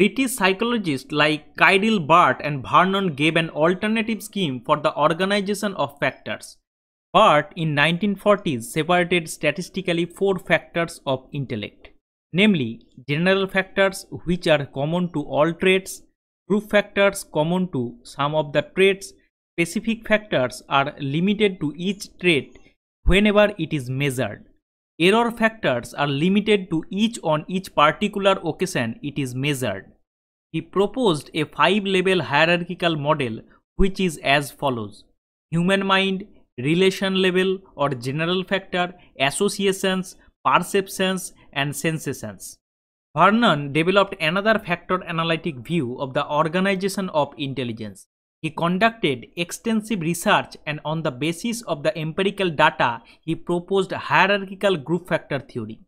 British psychologists like Kyril Bart and Vernon gave an alternative scheme for the organization of factors. Bart in 1940s separated statistically four factors of intellect, namely general factors which are common to all traits, group factors common to some of the traits, specific factors are limited to each trait whenever it is measured, Error factors are limited to each on each particular occasion it is measured. He proposed a five level hierarchical model which is as follows human mind, relation level or general factor, associations, perceptions, and sensations. Vernon developed another factor analytic view of the organization of intelligence. He conducted extensive research and on the basis of the empirical data, he proposed hierarchical group factor theory.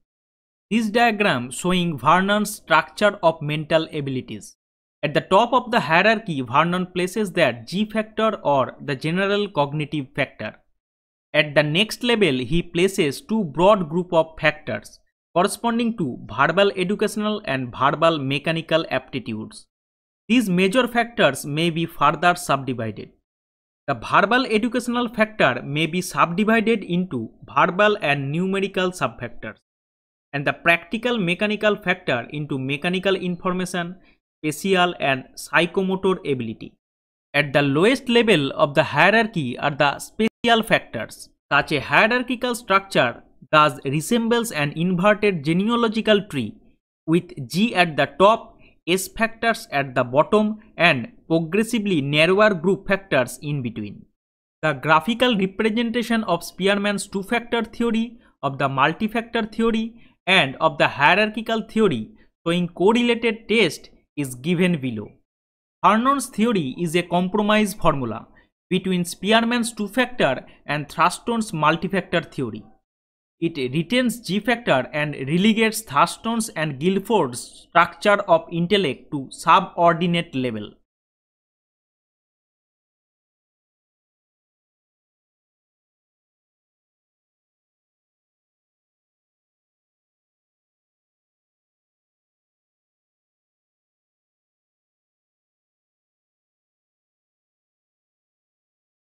This diagram showing Vernon's structure of mental abilities. At the top of the hierarchy, Vernon places that G factor or the general cognitive factor. At the next level, he places two broad group of factors corresponding to verbal educational and verbal mechanical aptitudes. These major factors may be further subdivided. The verbal educational factor may be subdivided into verbal and numerical subfactors, and the practical mechanical factor into mechanical information, spatial and psychomotor ability. At the lowest level of the hierarchy are the spatial factors. Such a hierarchical structure thus resembles an inverted genealogical tree with G at the top, S factors at the bottom and progressively narrower group factors in between. The graphical representation of Spearman's two-factor theory, of the multifactor theory and of the hierarchical theory showing correlated tests is given below. Harnon's theory is a compromise formula between Spearman's two-factor and Thurston's multi-factor theory. It retains G-factor and relegates Thurston's and Guilford's structure of intellect to subordinate level.